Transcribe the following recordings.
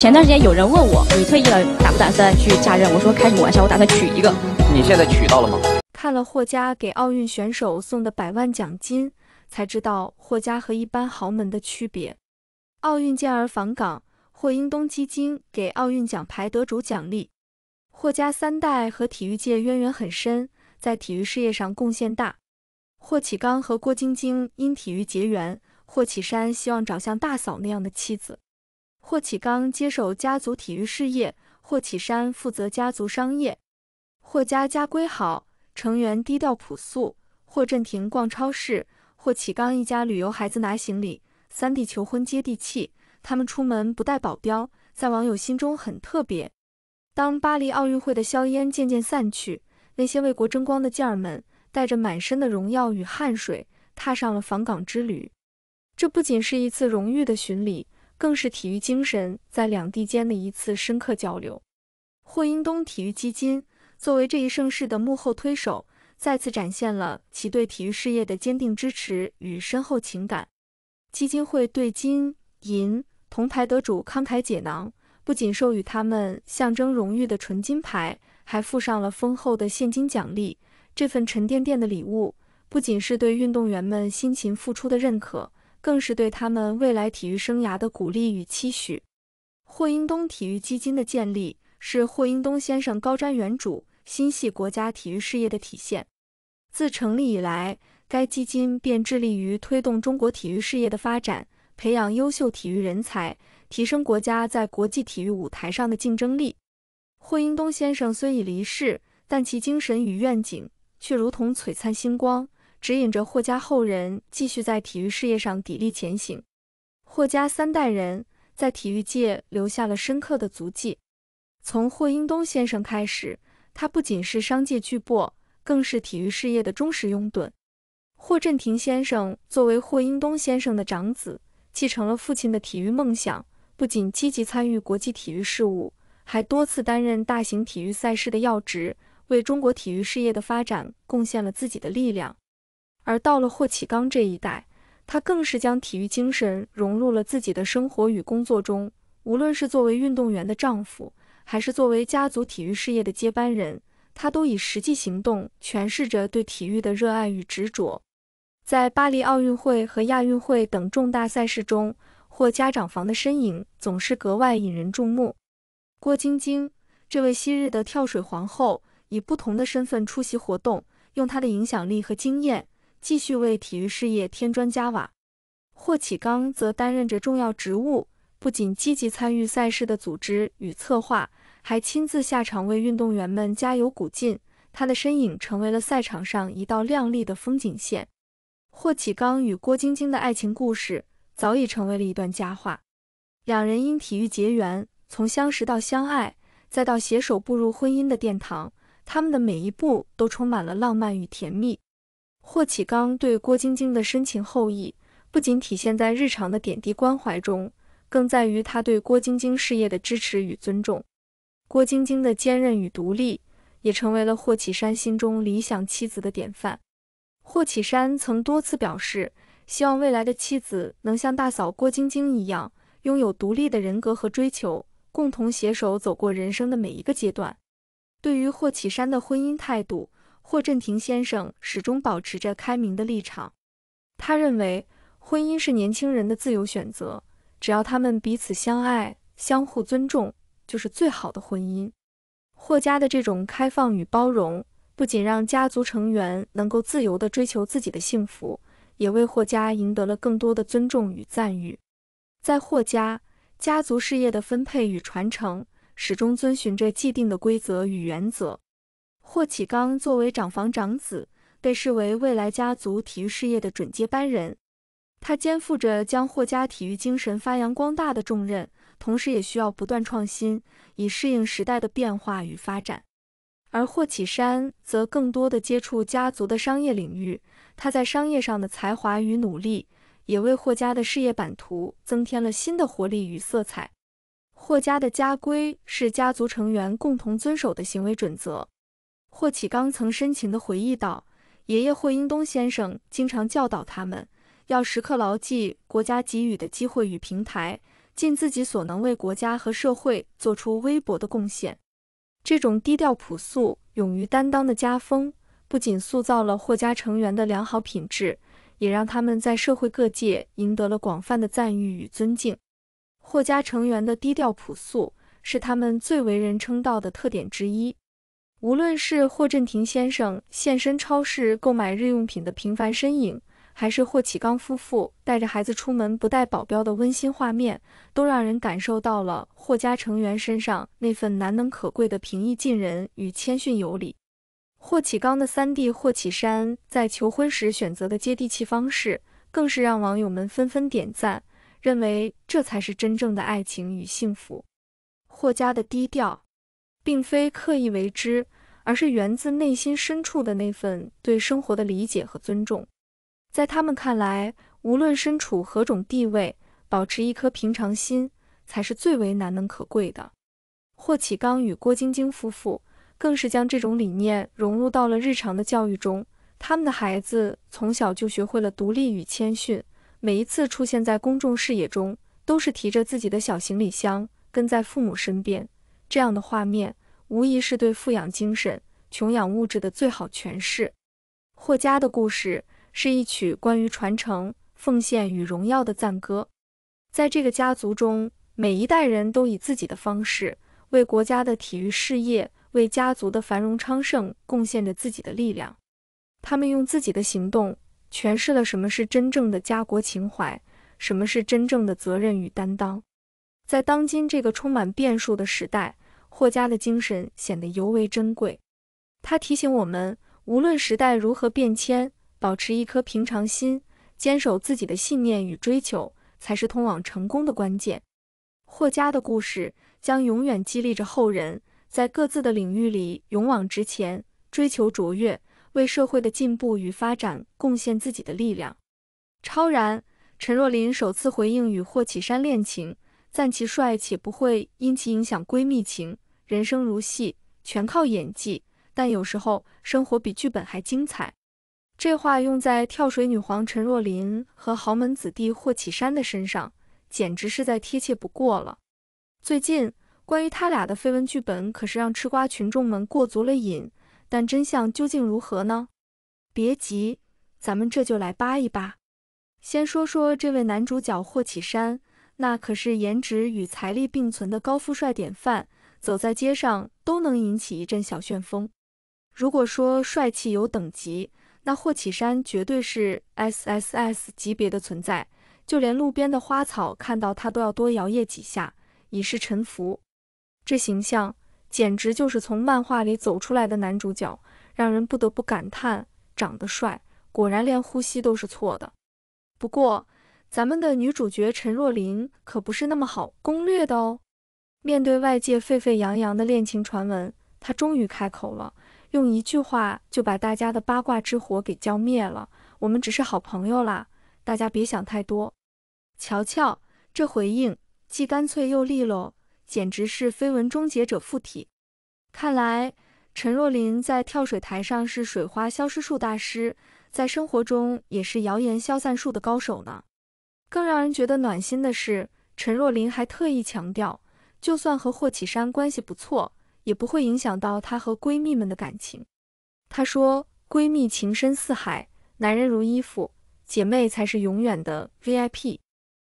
前段时间有人问我，你退役了打不打算去嫁人？我说开什么玩笑，我打算娶一个。你现在娶到了吗？看了霍家给奥运选手送的百万奖金，才知道霍家和一般豪门的区别。奥运健儿访港，霍英东基金给奥运奖牌得主奖励。霍家三代和体育界渊源很深，在体育事业上贡献大。霍启刚和郭晶晶因体育结缘，霍启山希望找像大嫂那样的妻子。霍启刚接手家族体育事业，霍启山负责家族商业。霍家家规好，成员低调朴素。霍震霆逛超市，霍启刚一家旅游，孩子拿行李。三弟求婚接地气，他们出门不带保镖，在网友心中很特别。当巴黎奥运会的硝烟渐渐散去，那些为国争光的健儿们，带着满身的荣耀与汗水，踏上了返港之旅。这不仅是一次荣誉的巡礼。更是体育精神在两地间的一次深刻交流。霍英东体育基金作为这一盛事的幕后推手，再次展现了其对体育事业的坚定支持与深厚情感。基金会对金银铜牌得主慷慨解囊，不仅授予他们象征荣誉的纯金牌，还附上了丰厚的现金奖励。这份沉甸甸的礼物，不仅是对运动员们辛勤付出的认可。更是对他们未来体育生涯的鼓励与期许。霍英东体育基金的建立是霍英东先生高瞻远瞩、心系国家体育事业的体现。自成立以来，该基金便致力于推动中国体育事业的发展，培养优秀体育人才，提升国家在国际体育舞台上的竞争力。霍英东先生虽已离世，但其精神与愿景却如同璀璨星光。指引着霍家后人继续在体育事业上砥砺前行。霍家三代人在体育界留下了深刻的足迹。从霍英东先生开始，他不仅是商界巨擘，更是体育事业的忠实拥趸。霍震霆先生作为霍英东先生的长子，继承了父亲的体育梦想，不仅积极参与国际体育事务，还多次担任大型体育赛事的要职，为中国体育事业的发展贡献了自己的力量。而到了霍启刚这一代，他更是将体育精神融入了自己的生活与工作中。无论是作为运动员的丈夫，还是作为家族体育事业的接班人，他都以实际行动诠释着对体育的热爱与执着。在巴黎奥运会和亚运会等重大赛事中，霍家长房的身影总是格外引人注目。郭晶晶，这位昔日的跳水皇后，以不同的身份出席活动，用她的影响力和经验。继续为体育事业添砖加瓦。霍启刚则担任着重要职务，不仅积极参与赛事的组织与策划，还亲自下场为运动员们加油鼓劲。他的身影成为了赛场上一道亮丽的风景线。霍启刚与郭晶晶的爱情故事早已成为了一段佳话。两人因体育结缘，从相识到相爱，再到携手步入婚姻的殿堂，他们的每一步都充满了浪漫与甜蜜。霍启刚对郭晶晶的深情厚谊，不仅体现在日常的点滴关怀中，更在于他对郭晶晶事业的支持与尊重。郭晶晶的坚韧与独立，也成为了霍启山心中理想妻子的典范。霍启山曾多次表示，希望未来的妻子能像大嫂郭晶晶一样，拥有独立的人格和追求，共同携手走过人生的每一个阶段。对于霍启山的婚姻态度，霍振廷先生始终保持着开明的立场，他认为婚姻是年轻人的自由选择，只要他们彼此相爱、相互尊重，就是最好的婚姻。霍家的这种开放与包容，不仅让家族成员能够自由地追求自己的幸福，也为霍家赢得了更多的尊重与赞誉。在霍家，家族事业的分配与传承始终遵循着既定的规则与原则。霍启刚作为长房长子，被视为未来家族体育事业的准接班人。他肩负着将霍家体育精神发扬光大的重任，同时也需要不断创新，以适应时代的变化与发展。而霍启山则更多地接触家族的商业领域，他在商业上的才华与努力，也为霍家的事业版图增添了新的活力与色彩。霍家的家规是家族成员共同遵守的行为准则。霍启刚曾深情地回忆道：“爷爷霍英东先生经常教导他们，要时刻牢记国家给予的机会与平台，尽自己所能为国家和社会做出微薄的贡献。这种低调朴素、勇于担当的家风，不仅塑造了霍家成员的良好品质，也让他们在社会各界赢得了广泛的赞誉与尊敬。霍家成员的低调朴素，是他们最为人称道的特点之一。”无论是霍震霆先生现身超市购买日用品的平凡身影，还是霍启刚夫妇带着孩子出门不带保镖的温馨画面，都让人感受到了霍家成员身上那份难能可贵的平易近人与谦逊有礼。霍启刚的三弟霍启山在求婚时选择的接地气方式，更是让网友们纷纷点赞，认为这才是真正的爱情与幸福。霍家的低调。并非刻意为之，而是源自内心深处的那份对生活的理解和尊重。在他们看来，无论身处何种地位，保持一颗平常心才是最为难能可贵的。霍启刚与郭晶晶夫妇更是将这种理念融入到了日常的教育中，他们的孩子从小就学会了独立与谦逊，每一次出现在公众视野中，都是提着自己的小行李箱，跟在父母身边。这样的画面，无疑是对“富养精神，穷养物质”的最好诠释。霍家的故事是一曲关于传承、奉献与荣耀的赞歌。在这个家族中，每一代人都以自己的方式，为国家的体育事业、为家族的繁荣昌盛贡献着自己的力量。他们用自己的行动诠释了什么是真正的家国情怀，什么是真正的责任与担当。在当今这个充满变数的时代，霍家的精神显得尤为珍贵。他提醒我们，无论时代如何变迁，保持一颗平常心，坚守自己的信念与追求，才是通往成功的关键。霍家的故事将永远激励着后人，在各自的领域里勇往直前，追求卓越，为社会的进步与发展贡献自己的力量。超然，陈若琳首次回应与霍启山恋情。赞其帅，且不会因其影响闺蜜情。人生如戏，全靠演技。但有时候生活比剧本还精彩。这话用在跳水女皇陈若琳和豪门子弟霍启山的身上，简直是再贴切不过了。最近关于他俩的绯闻剧本，可是让吃瓜群众们过足了瘾。但真相究竟如何呢？别急，咱们这就来扒一扒。先说说这位男主角霍启山。那可是颜值与财力并存的高富帅典范，走在街上都能引起一阵小旋风。如果说帅气有等级，那霍启山绝对是 S S S 级别的存在，就连路边的花草看到他都要多摇曳几下，以示臣服。这形象简直就是从漫画里走出来的男主角，让人不得不感叹：长得帅，果然连呼吸都是错的。不过，咱们的女主角陈若琳可不是那么好攻略的哦。面对外界沸沸扬扬的恋情传闻，她终于开口了，用一句话就把大家的八卦之火给浇灭了。我们只是好朋友啦，大家别想太多。瞧瞧，这回应既干脆又利落，简直是绯闻终结者附体。看来陈若琳在跳水台上是水花消失术大师，在生活中也是谣言消散术的高手呢。更让人觉得暖心的是，陈若琳还特意强调，就算和霍启山关系不错，也不会影响到她和闺蜜们的感情。她说：“闺蜜情深似海，男人如衣服，姐妹才是永远的 VIP。”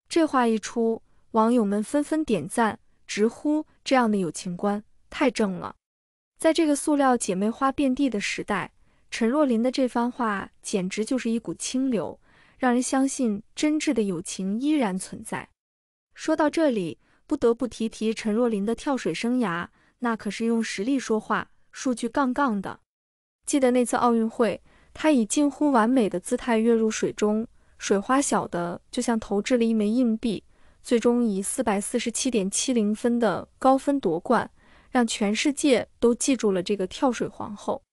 这话一出，网友们纷纷点赞，直呼这样的友情观太正了。在这个塑料姐妹花遍地的时代，陈若琳的这番话简直就是一股清流。让人相信真挚的友情依然存在。说到这里，不得不提提陈若琳的跳水生涯，那可是用实力说话，数据杠杠的。记得那次奥运会，她以近乎完美的姿态跃入水中，水花小的就像投掷了一枚硬币，最终以四百四十七点七零分的高分夺冠，让全世界都记住了这个跳水皇后。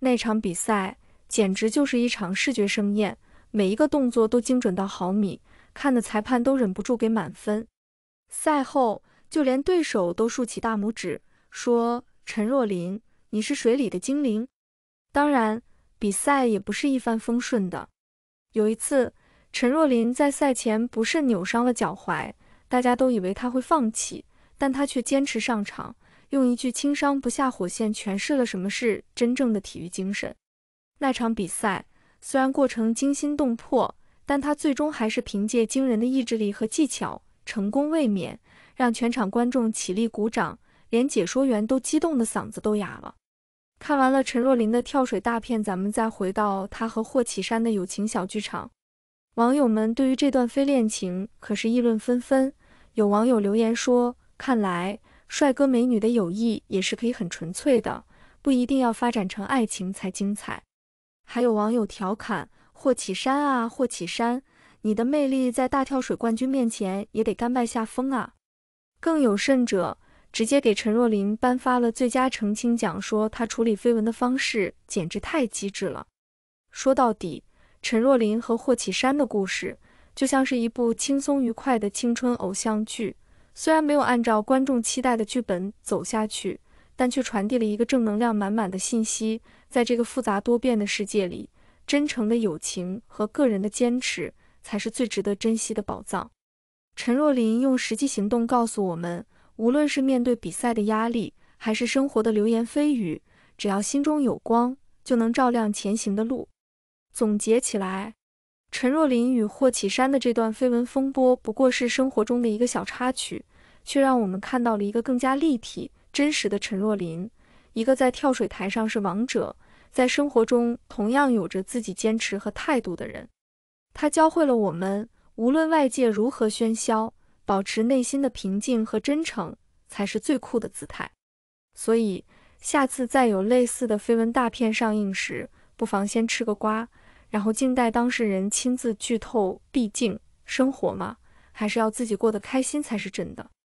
那场比赛简直就是一场视觉盛宴。每一个动作都精准到毫米，看的裁判都忍不住给满分。赛后，就连对手都竖起大拇指，说：“陈若琳，你是水里的精灵。”当然，比赛也不是一帆风顺的。有一次，陈若琳在赛前不慎扭伤了脚踝，大家都以为她会放弃，但她却坚持上场，用一句“轻伤不下火线”诠释了什么是真正的体育精神。那场比赛。虽然过程惊心动魄，但他最终还是凭借惊人的意志力和技巧成功卫冕，让全场观众起立鼓掌，连解说员都激动得嗓子都哑了。看完了陈若琳的跳水大片，咱们再回到他和霍启山的友情小剧场。网友们对于这段非恋情可是议论纷纷，有网友留言说：“看来帅哥美女的友谊也是可以很纯粹的，不一定要发展成爱情才精彩。”还有网友调侃霍启山啊，霍启山，你的魅力在大跳水冠军面前也得甘拜下风啊！更有甚者，直接给陈若琳颁发了最佳澄清奖，说她处理绯闻的方式简直太机智了。说到底，陈若琳和霍启山的故事就像是一部轻松愉快的青春偶像剧，虽然没有按照观众期待的剧本走下去，但却传递了一个正能量满满的信息。在这个复杂多变的世界里，真诚的友情和个人的坚持才是最值得珍惜的宝藏。陈若琳用实际行动告诉我们，无论是面对比赛的压力，还是生活的流言蜚语，只要心中有光，就能照亮前行的路。总结起来，陈若琳与霍启山的这段绯闻风波不过是生活中的一个小插曲，却让我们看到了一个更加立体、真实的陈若琳。一个在跳水台上是王者，在生活中同样有着自己坚持和态度的人，他教会了我们，无论外界如何喧嚣，保持内心的平静和真诚才是最酷的姿态。所以，下次再有类似的绯闻大片上映时，不妨先吃个瓜，然后静待当事人亲自剧透。毕竟，生活嘛，还是要自己过得开心才是真的。